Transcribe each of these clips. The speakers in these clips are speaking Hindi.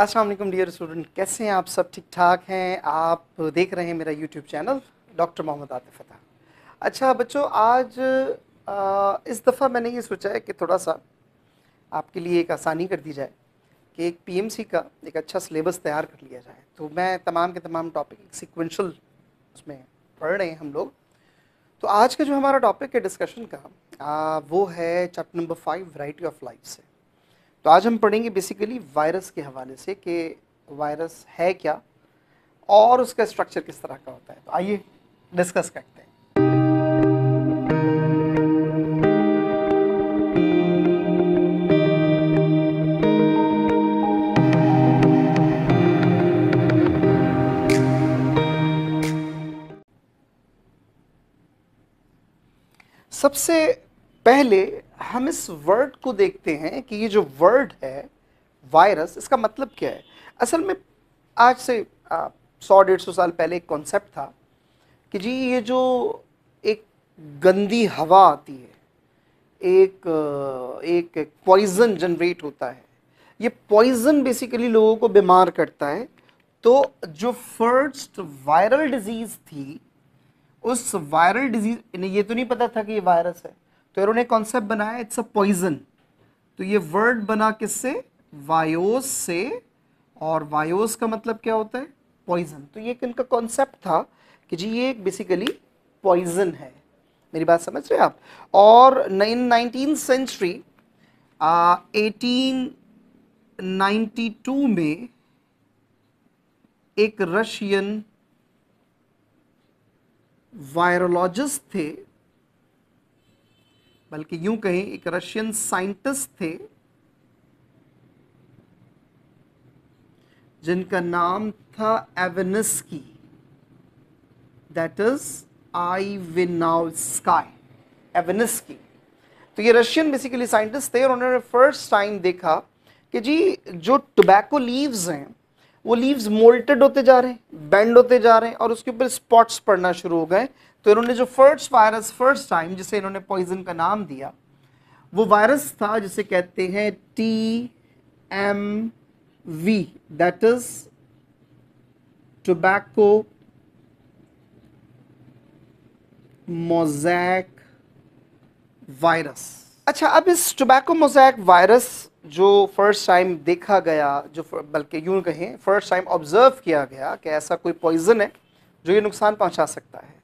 अस्सलाम वालेकुम डियर स्टूडेंट कैसे हैं आप सब ठीक ठाक हैं आप देख रहे हैं मेरा YouTube channel doctor Mohammad Atif अच्छा बच्चों आज आ, इस दफ़ा मैंने ये सोचा है कि थोड़ा सा आपके लिए एक आसानी कर दी जाए कि एक पीएमसी का एक अच्छा सिलेबस तैयार कर लिया जाए तो मैं तमाम के तमाम टॉपिक सिक्वेंशल उसमें पढ़ रहे हैं हम लोग तो आज का जो हमारा टॉपिक है डिस्कशन का आ, वो है chapter number five variety of life से तो आज हम पढ़ेंगे बेसिकली वायरस के हवाले से कि वायरस है क्या और उसका स्ट्रक्चर किस तरह का होता है तो आइए डिस्कस करते हैं सबसे पहले हम इस वर्ड को देखते हैं कि ये जो वर्ड है वायरस इसका मतलब क्या है असल में आज से सौ डेढ़ सौ साल पहले एक कॉन्सेप्ट था कि जी ये जो एक गंदी हवा आती है एक एक पॉइज़न जनरेट होता है ये पॉइज़न बेसिकली लोगों को बीमार करता है तो जो फर्स्ट वायरल डिजीज़ थी उस वायरल डिजीज़ ये तो नहीं पता था कि ये वायरस है तो इन्होंने कॉन्सेप्ट बनाया इट्स अ पॉइजन तो ये वर्ड बना किससे वायोस से और वायोस का मतलब क्या होता है पॉइजन तो ये एक इनका कॉन्सेप्ट था कि जी ये एक बेसिकली पॉइजन है मेरी बात समझ रहे आप और in nineteen century eighteen ninety two में एक रशियन वायरोलॉजिस्ट थे बल्कि यूं कहें एक रशियन साइंटिस्ट थे जिनका नाम था एवेनिस्की दैट इज आई विनाउस्काई एवेनिस्की तो ये रशियन बेसिकली साइंटिस्ट थे और उन्होंने फर्स्ट टाइम देखा कि जी जो टोबैको लीव्स हैं वो लीव्स मोल्टेड होते जा रहे हैं बेंड होते जा रहे हैं और उसके ऊपर स्पॉट्स पड़ना शुरू हो गए तो इन्होंने जो फर्स्ट वायरस फर्स्ट टाइम जिसे इन्होंने पॉइजन का नाम दिया वो वायरस था जिसे कहते हैं T M V that is tobacco mosaic virus अच्छा अब इस टोबैको मोजैक वायरस जो फर्स्ट टाइम देखा गया जो बल्कि यूं कहें फर्स्ट टाइम ऑब्जर्व किया गया कि ऐसा कोई पॉइजन है जो ये नुकसान पहुंचा सकता है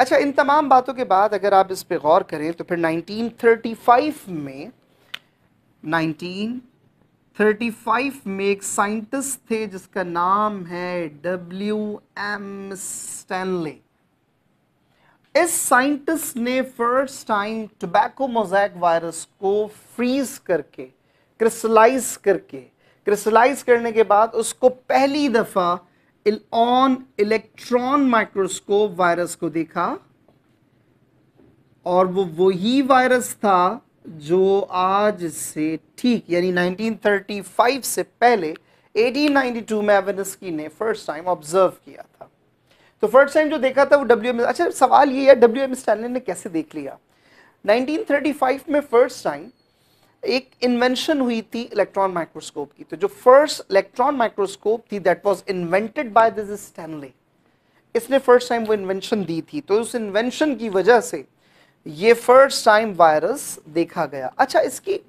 अच्छा इन तमाम बातों के बाद अगर आप इस पर गौर करें तो फिर 1935 में 1935 में एक साइंटिस्ट थे जिसका नाम है डब्ल्यू एम स्टैनले इस साइंटिस्ट ने first time tobacco mosaic virus को फ्रीज करके क्रिस्टलाइज करके क्रिस्टलाइज करने के बाद उसको पहली दफ़ा ऑन इलेक्ट्रॉन माइक्रोस्कोप वायरस को देखा और वो वही वायरस था जो आज से ठीक यानी 1935 से पहले 1892 में एवेनस्की ने फर्स्ट टाइम ऑब्जर्व किया था तो फर्स्ट टाइम जो देखा था वो डब्ल्यू एम अच्छा सवाल ये है डब्ल्यू एम स्टैलिन ने कैसे देख लिया 1935 में फर्स्ट टाइम एक इन्वेंशन हुई थी इलेक्ट्रॉन माइक्रोस्कोप की तो जो फर्स्ट इलेक्ट्रॉन माइक्रोस्कोप थी that was invented by this Stanley इसने फर्स्ट टाइम वो इन्वेंशन दी थी तो उस इन्वेंशन की वजह से ये फर्स्ट टाइम वायरस देखा गया अच्छा इसकी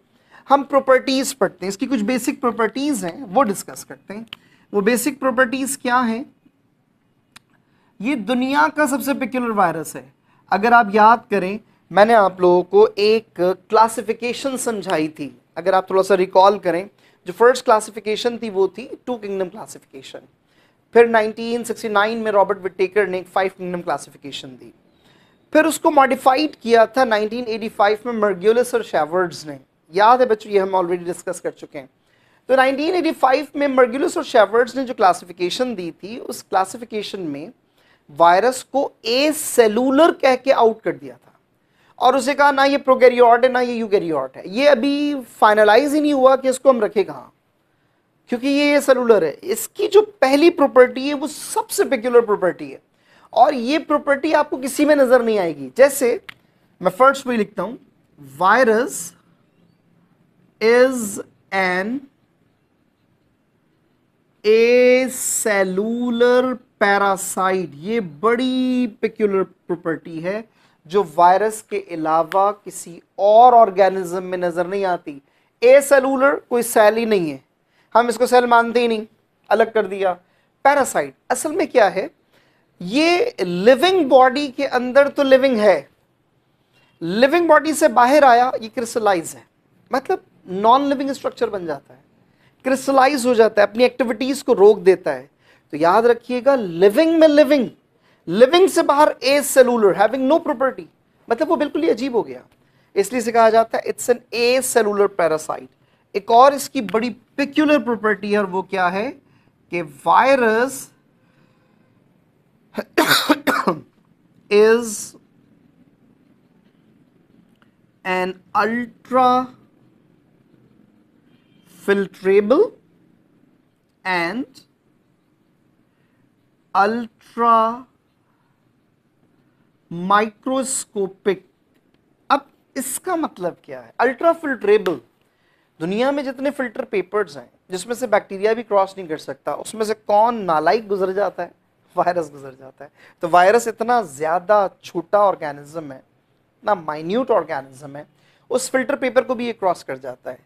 हम प्रॉपर्टीज़ पढ़ते हैं इसकी कुछ बेसिक प्रॉपर्टीज़ हैं वो डिस्कस करते हैं वो बेसिक प्रॉपर्टीज़ क्या हैं ये दुनिया का सबसे पिक्यूलर वायरस है अगर आप याद करें मैंने आप लोगों को एक क्लासिफिकेशन समझाई थी अगर आप थोड़ा सा रिकॉल करें जो फर्स्ट क्लासिफिकेशन थी वो थी टू किंगडम क्लासिफिकेशन फिर 1969 में रॉबर्ट विटेकर ने एक फाइव किंगडम क्लासिफिकेशन दी फिर उसको मॉडिफाइड किया था 1985 में मर्ग्यूलस और शेवर्ड्स ने याद है बच्चों ये हम ऑलरेडी डिस्कस कर चुके हैं तो 1985 में मर्ग्यूलस और शेवर्ड्स ने जो क्लासिफिकेशन दी थी उस क्लासिफिकेशन में वायरस को ए सेलुलर कह के आउट कर दिया था और उसे कहा ना ये प्रोकैरियोट है ना ये यूकैरियोट है ये अभी फाइनलाइज ही नहीं हुआ कि इसको हम रखें कहाँ क्योंकि ये सेलुलर है इसकी जो पहली प्रॉपर्टी है वो सबसे पिक्युलर प्रॉपर्टी है और ये प्रॉपर्टी आपको किसी में नज़र नहीं आएगी जैसे मैं फर्स्ट में लिखता हूं virus is an acellular parasite ये बड़ी पिक्युलर प्रॉपर्टी है जो वायरस के अलावा किसी और ऑर्गेनिज्म में नज़र नहीं आती ए सेलुलर कोई सेल ही नहीं है हम इसको सेल मानते ही नहीं अलग कर दिया पैरासाइट असल में क्या है ये लिविंग बॉडी के अंदर तो लिविंग है लिविंग बॉडी से बाहर आया ये क्रिस्टलाइज है मतलब नॉन लिविंग स्ट्रक्चर बन जाता है क्रिस्टलाइज हो जाता है अपनी एक्टिविटीज़ को रोक देता है तो याद रखिएगा लिविंग में लिविंग लिविंग से बाहर acellular having no property मतलब वो बिल्कुल ही अजीब हो गया इसलिए से कहा जाता है it's an acellular parasite एक और इसकी बड़ी पिक्यूलर प्रॉपर्टी है और वो क्या है कि virus is an ultra filterable and ultra microscopic अब इसका मतलब क्या है अल्ट्रा फिल्ट्रेबल दुनिया में जितने फिल्टर पेपर्स हैं जिसमें से बैक्टीरिया भी क्रॉस नहीं कर सकता उसमें से कौन नालाइक गुजर जाता है वायरस गुजर जाता है तो वायरस इतना ज़्यादा छोटा ऑर्गेनिज्म है इतना माइन्यूट ऑर्गेनिज्म है उस फिल्टर पेपर को भी ये क्रॉस कर जाता है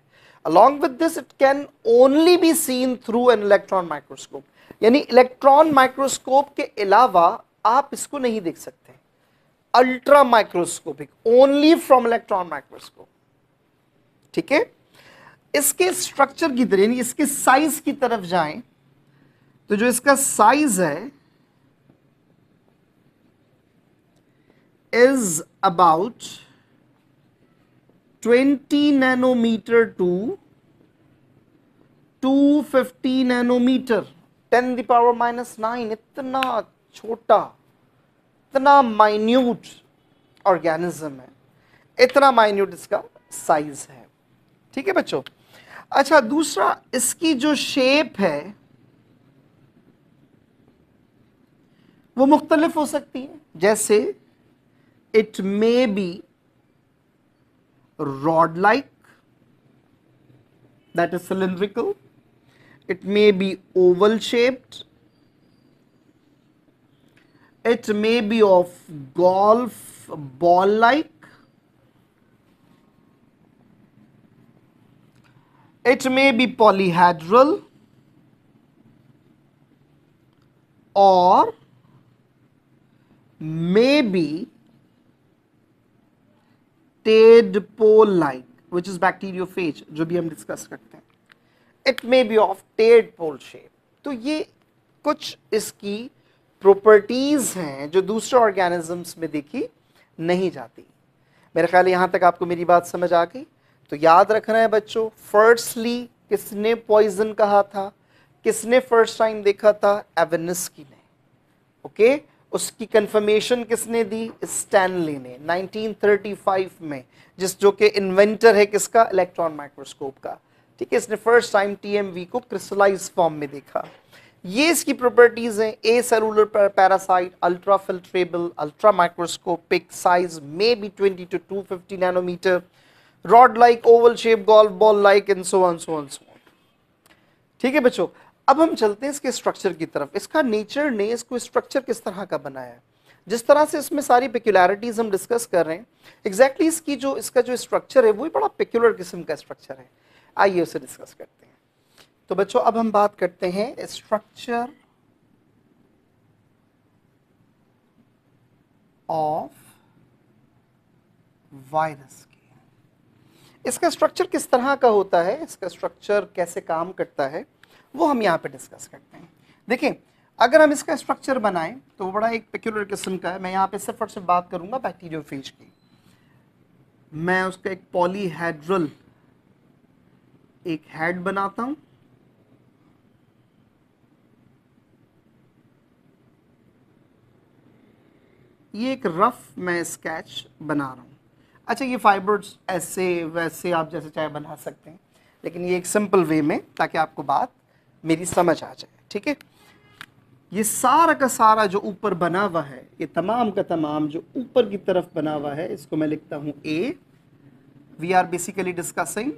along with this it can only be seen through an electron microscope यानी इलेक्ट्रॉन माइक्रोस्कोप के अलावा आप इसको नहीं देख सकते ultra microscopic only from electron microscope ठीक है इसके स्ट्रक्चर की तरह यानी इसके साइज की तरफ जाएं तो जो इसका साइज है is about 20 nanometre to 250 nanometre 10 the power minus nine इतना छोटा इतना माइन्यूट ऑर्गेनिज्म है इतना माइन्यूट इसका साइज है ठीक है बच्चों अच्छा दूसरा इसकी जो शेप है वो मुख्तलिफ हो सकती है जैसे it may be rod like that is cylindrical it may be oval shaped it may be of golf ball like it may be polyhedral or may be tadpole like which is bacteriophage जो भी हम discuss करते हैं it may be of tadpole shape तो ये कुछ इसकी प्रॉपर्टीज़ हैं जो दूसरे ऑर्गेनिजम्स में देखी नहीं जाती मेरे ख्याल यहाँ तक आपको मेरी बात समझ आ गई तो याद रखना है बच्चों फर्स्टली किसने पॉइजन कहा था किसने फर्स्ट टाइम देखा था एवेनिस की ने ओके उसकी कंफर्मेशन किसने दी स्टैनली ने 1935 में जिस जो कि इन्वेंटर है किसका इलेक्ट्रॉन माइक्रोस्कोप का ठीक है इसने फर्स्ट टाइम टीएमवी को क्रिस्टलाइज फॉर्म में देखा ये इसकी प्रॉपर्टीज़ हैं acellular parasite ultra filterable ultra microscopic size may be 20 to 250 nanometre rod like oval shape गोल ball like and so on so on so on ठीक है बच्चों अब हम चलते हैं इसके स्ट्रक्चर की तरफ इसका नेचर ने इसको स्ट्रक्चर किस तरह का बनाया है जिस तरह से इसमें सारी पेक्यूलरिटीज़ हम डिस्कस कर रहे हैं एग्जैक्टली exactly इसकी जो इसका जो स्ट्रक्चर है वो भी बड़ा पिक्युलर किस्म का स्ट्रक्चर है आइए उसे डिस्कस करते हैं तो बच्चों अब हम बात करते हैं स्ट्रक्चर ऑफ वायरस की इसका स्ट्रक्चर किस तरह का होता है इसका स्ट्रक्चर कैसे काम करता है वो हम यहाँ पे डिस्कस करते हैं देखिए अगर हम इसका स्ट्रक्चर बनाएं तो वो बड़ा एक पेक्यूलर किस्म का है मैं यहाँ पे सिर्फ और सिर्फ बात बैक्टीरियो बैक्टीरियोफेज की मैं उसका एक पॉलीहेड्रल एक हेड बनाता हूं ये एक रफ़ मैं स्केच बना रहा हूँ अच्छा ये फाइबर्स ऐसे वैसे आप जैसे चाहे बना सकते हैं लेकिन ये एक सिंपल वे में ताकि आपको बात मेरी समझ आ जाए ठीक है ये सारा का सारा जो ऊपर बना हुआ है ये तमाम का तमाम जो ऊपर की तरफ बना हुआ है इसको मैं लिखता हूँ uh we are basically discussing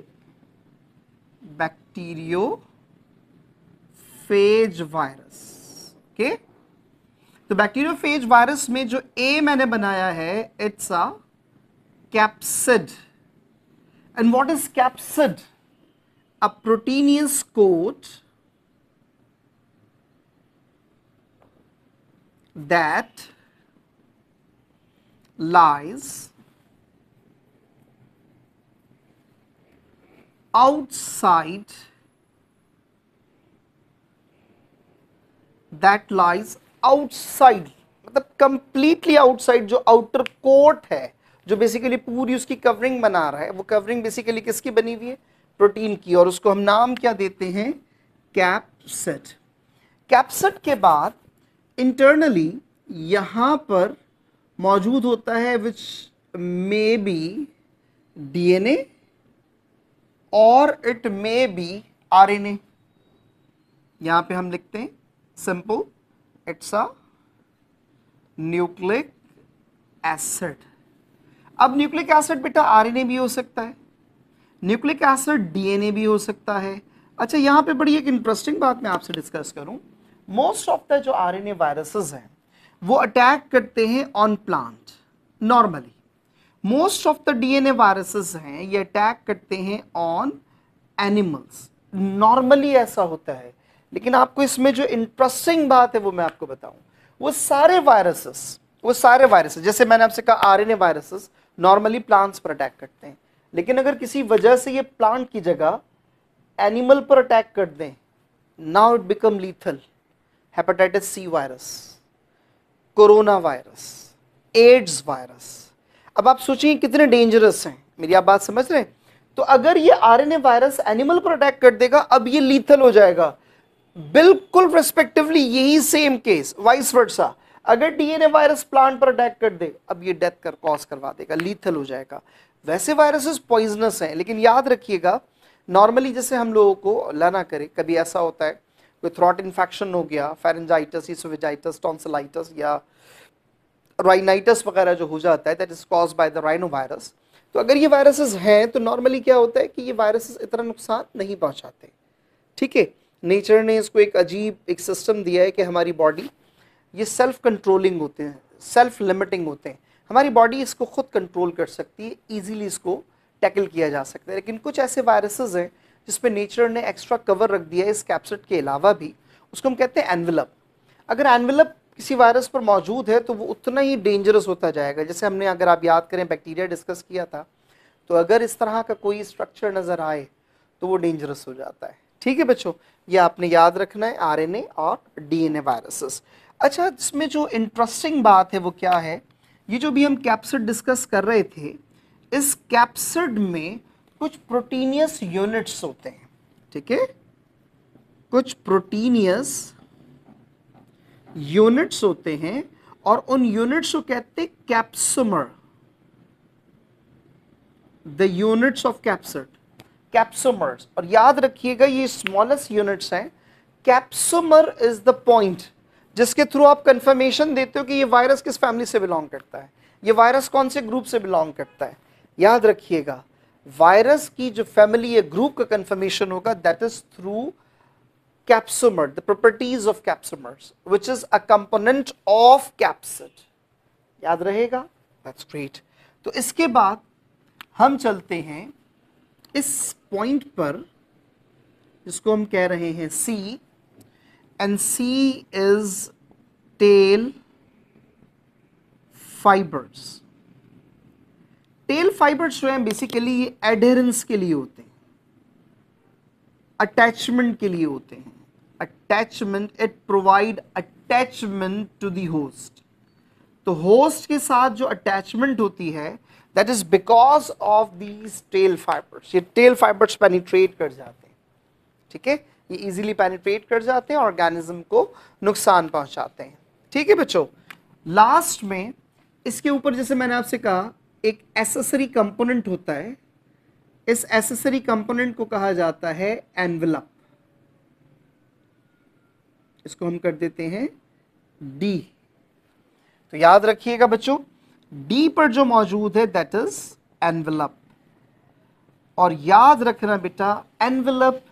bacteriophage virus okay तो बैक्टीरियोफेज वायरस में जो ए मैंने बनाया है it's a capsid and what is capsid a proteinous coat that lies outside that lies outside मतलब कंप्लीटली आउटसाइड जो आउटर कोट है जो बेसिकली पूरी उसकी कवरिंग बना रहा है वो कवरिंग बेसिकली किसकी बनी हुई है प्रोटीन की और उसको हम नाम क्या देते हैं कैपसेट कैपसेट के बाद इंटरनली यहां पर मौजूद होता है विच मे बी डीएनए और इट मे बी आरएनए यहां पे हम लिखते हैं simple it's a nucleic acid अब न्यूक्लिक एसिड बेटा आरएनए भी हो सकता है न्यूक्लिक एसिड डीएनए भी हो सकता है अच्छा यहाँ पे बड़ी एक इंटरेस्टिंग बात मैं आपसे डिस्कस करूं मोस्ट ऑफ द जो आरएनए वायरसेस हैं वो अटैक करते हैं on plant normally most of the DNA viruses हैं ये अटैक करते हैं ऑन एनिमल्स नॉर्मली ऐसा होता है लेकिन आपको इसमें जो इंटरेस्टिंग बात है वो मैं आपको बताऊं वो सारे वायरसेस वो सारे वायरसेस जैसे मैंने आपसे कहा R N A viruses normally plants पर अटैक करते हैं लेकिन अगर किसी वजह से ये प्लांट की जगह एनिमल पर अटैक कर दें now it become lethal hepatitis C virus corona virus AIDS virus अब आप सोचिए कितने डेंजरस हैं मेरी आप बात समझ रहे हैं तो अगर ये आरएनए वायरस एनिमल पर अटैक कर देगा अब ये लीथल हो जाएगा बिल्कुल रेस्पेक्टिवली यही सेम केस वाइस वर्सा अगर डीएनए वायरस प्लांट पर अटैक कर दे अब ये डेथ कर कॉज करवा देगा लीथल हो जाएगा वैसे वायरसेस पॉइजनस हैं लेकिन याद रखिएगा नॉर्मली जैसे हम लोगों को लाना करें कभी ऐसा होता है कोई थ्रॉट इन्फेक्शन हो गया फेरेंजाइटस इसोविजाइटस टॉन्सलाइटस या राइनाइटस वगैरह जो हो जाता है that is cause by the rhinovirus तो अगर ये वायरसेस हैं तो नॉर्मली क्या होता है कि ये वायरसेस इतना नुकसान नहीं पहुंचाते ठीक है नेचर ने इसको एक अजीब एक सिस्टम दिया है कि हमारी बॉडी ये सेल्फ कंट्रोलिंग होते हैं सेल्फ लिमिटिंग होते हैं हमारी बॉडी इसको खुद कंट्रोल कर सकती है ईजिली इसको टैकल किया जा सकता है लेकिन कुछ ऐसे वायरसेस हैं जिस पर नेचर ने एक्स्ट्रा कवर रख दिया है इस कैप्सट के अलावा भी उसको हम कहते हैं एनविलप अगर एनविलप किसी वायरस पर मौजूद है तो वो उतना ही डेंजरस होता जाएगा जैसे हमने अगर आप याद करें बैक्टीरिया डिस्कस किया था तो अगर इस तरह का कोई स्ट्रक्चर नज़र आए तो वो डेंजरस हो जाता है ठीक है बच्चों ये आपने याद रखना है आरएनए और डीएनए वायरसेस अच्छा इसमें जो इंटरेस्टिंग बात है वो क्या है ये जो भी हम कैप्सिड डिस्कस कर रहे थे इस कैप्सिड में कुछ प्रोटीनियस यूनिट्स होते हैं ठीक है कुछ प्रोटीनियस यूनिट्स होते हैं और उन यूनिट्स को कहते हैं capsomere the units of capsid capsomeres और याद रखिएगा ये स्मॉलेस्ट यूनिट्स हैं कैप्सोमर इज द पॉइंट जिसके थ्रू आप कंफर्मेशन देते हो कि ये वायरस किस फैमिली से बिलोंग करता है ये वायरस कौन से ग्रुप से बिलोंग करता है याद रखिएगा वायरस की जो फैमिली या ग्रुप का कंफर्मेशन होगा that is through capsomere the properties of capsomeres which is a component of capsid याद रहेगा दैट्स ग्रेट तो इसके बाद हम चलते हैं इस पॉइंट पर जिसको हम कह रहे हैं C and C is tail fibres tail fibres जो हैं बेसिकली ये के लिए होते हैं अटैचमेंट के लिए होते हैं attachment it provide attachment to the host तो होस्ट के साथ जो अटैचमेंट होती है that is because of these tail fibres ये टेल फाइबर्स पेनिट्रेट कर जाते हैं ठीक है ये इजीली पेनिट्रेट कर जाते हैं ऑर्गेनिज्म को नुकसान पहुंचाते हैं ठीक है बच्चों लास्ट में इसके ऊपर जैसे मैंने आपसे कहा एक एसेसरी कंपोनेंट होता है इस एसेसरी कंपोनेंट को कहा जाता है एनवलप इसको हम कर देते हैं डी तो याद रखिएगा बच्चों डी पर जो मौजूद है दैट इज एनवलप और याद रखना बेटा envelope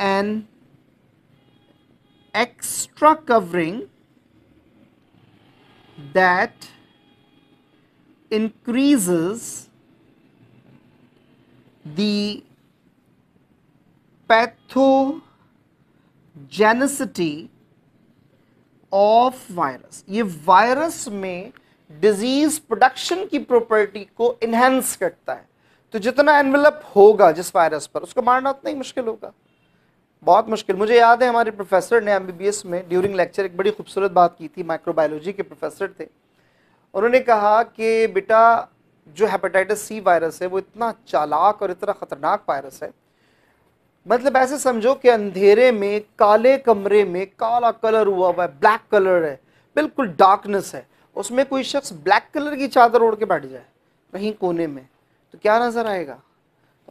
an extra covering that increases the of virus ये वायरस में डिजीज प्रोडक्शन की प्रॉपर्टी को इन्हेंस करता है तो जितना एनवेलप होगा जिस वायरस पर उसको मारना उतना ही मुश्किल होगा बहुत मुश्किल मुझे याद है हमारे प्रोफेसर ने एम में ड्यूरिंग लेक्चर एक बड़ी खूबसूरत बात की थी माइक्रोबायोलॉजी के प्रोफेसर थे उन्होंने कहा कि बेटा जो हेपेटाइटिस सी वायरस है वो इतना चालाक और इतना ख़तरनाक वायरस है मतलब ऐसे समझो कि अंधेरे में काले कमरे में काला कलर हुआ हुआ है ब्लैक कलर है बिल्कुल डार्कनेस है उसमें कोई शख्स ब्लैक कलर की चादर ओढ़ के बैठ जाए कहीं कोने में तो क्या नज़र आएगा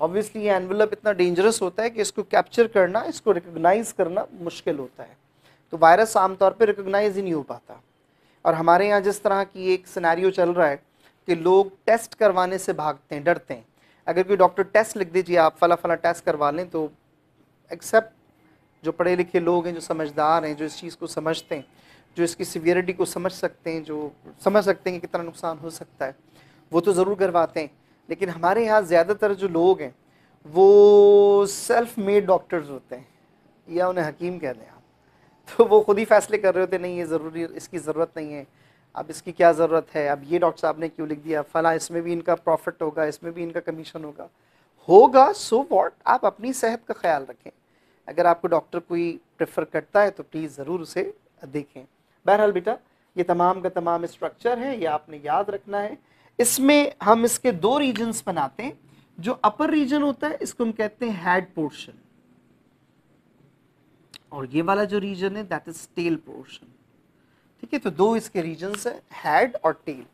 ऑब्वियसली तो ये एनवलप इतना डेंजरस होता है कि इसको कैप्चर करना इसको रिकोगनाइज करना मुश्किल होता है तो वायरस आमतौर पर रिकोगनाइज ही नहीं हो पाता और हमारे यहाँ जिस तरह की एक सिनेरियो चल रहा है कि लोग टेस्ट करवाने से भागते हैं डरते हैं अगर कोई डॉक्टर टेस्ट लिख दीजिए आप फला फला टेस्ट करवा लें तो एक्सेप्ट जो पढ़े लिखे लोग हैं जो समझदार हैं जो इस चीज़ को समझते हैं जो इसकी सीवियरिटी को समझ सकते हैं जो समझ सकते हैं कि कितना नुकसान हो सकता है वो तो ज़रूर करवाते हैं लेकिन हमारे यहाँ ज़्यादातर जो लोग हैं वो सेल्फ मेड डॉक्टर्स होते हैं या उन्हें हकीम कह दें आप तो वो खुद ही फैसले कर रहे होते नहीं ये ज़रूरी इसकी ज़रूरत नहीं है अब इसकी क्या ज़रूरत है अब ये डॉक्टर साहब ने क्यों लिख दिया फ़ला इसमें भी इनका प्रॉफिट होगा इसमें भी इनका कमीशन होगा होगा सो वॉट आप अपनी सेहत का ख्याल रखें अगर आपको डॉक्टर कोई प्रेफर करता है तो प्लीज़ ज़रूर उसे देखें बहरहाल बेटा ये तमाम का तमाम स्ट्रक्चर है ये आपने याद रखना है इसमें हम इसके दो रीजन्स बनाते हैं जो अपर रीजन होता है इसको हम कहते हैं हेड पोर्शन और ये वाला जो रीजन है दैट इज टेल पोर्शन ठीक है तो दो इसके रीजन है हेड और टेल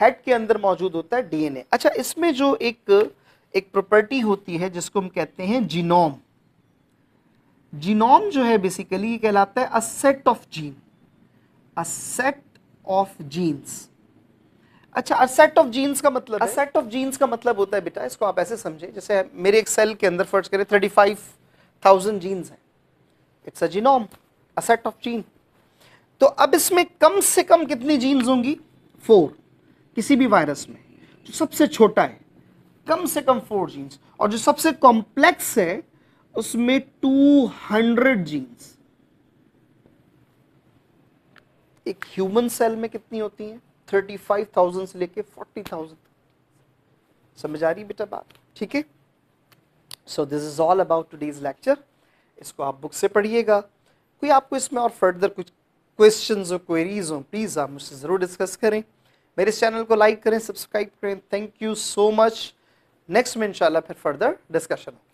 हेड के अंदर मौजूद होता है डीएनए अच्छा इसमें जो एक एक प्रॉपर्टी होती है जिसको हम कहते हैं जीनोम जीनोम जो है बेसिकली कहलाता है a set of gene a set of genes अच्छा अ सेट ऑफ जीन्स का मतलब अ सेट ऑफ जीन्स का मतलब होता है बेटा इसको आप ऐसे समझे जैसे मेरे एक सेल के अंदर फर्ज करें थर्टी फाइव थाउजेंड जीन्स हैं it's a genome a set of gene तो अब इसमें कम से कम कितनी जीन्स होंगी फोर किसी भी वायरस में जो सबसे छोटा है कम से कम फोर जीन्स और जो सबसे कॉम्प्लेक्स है उसमें टू हंड्रेड जीन्स एक ह्यूमन सेल में कितनी होती हैं थर्टी फाइव थाउजेंड से लेके थाउजेंड समझ आ रही बेटा बात ठीक है so this is all about today's lecture इसको आप बुक से पढ़िएगा कोई आपको इसमें और फर्दर कुछ क्वेश्चन हो क्वेरीज हो प्लीज़ आप मुझसे ज़रूर डिस्कस करें मेरे इस चैनल को लाइक करें सब्सक्राइब करें thank you so much next में इंशाल्लाह फिर फर्दर डिस्कशन होगा